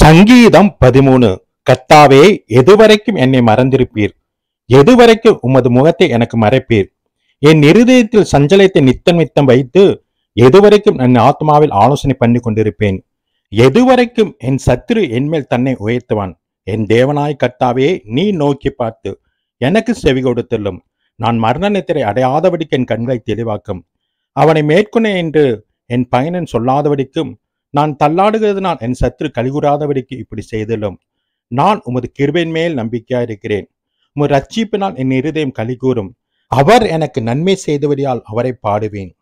சங்கீதம் பதிமூணு கத்தாவே எதுவரைக்கும் என்னை மறந்திருப்பீர் எதுவரைக்கும் உமது முகத்தை எனக்கு மறைப்பீர் என் இருதயத்தில் சஞ்சலத்தை நித்தம் நித்தம் வைத்து எதுவரைக்கும் என் ஆத்மாவில் ஆலோசனை பண்ணி கொண்டிருப்பேன் எதுவரைக்கும் என் சத்துரு என்மேல் தன்னை உயர்த்துவான் என் தேவனாய் கத்தாவே நீ நோக்கி பார்த்து எனக்கு செவி கொடுத்துள்ளும் நான் மரண நித்திரை அடையாதபடிக்கு என் கண்களை தெளிவாக்கும் அவனை மேற்கொண என்று என் பயனன் சொல்லாதபடிக்கும் நான் தள்ளாடுகிறதுனால் என் சத்துரு கலிகுறாதபடிக்கு இப்படி செய்தலும் நான் உமது கிருபின் மேல் நம்பிக்கையா இருக்கிறேன் உமது ரட்சிப்பினால் என் இருதயம் கழிகூறும் அவர் எனக்கு நன்மை செய்தவரியால் அவரை பாடுவேன்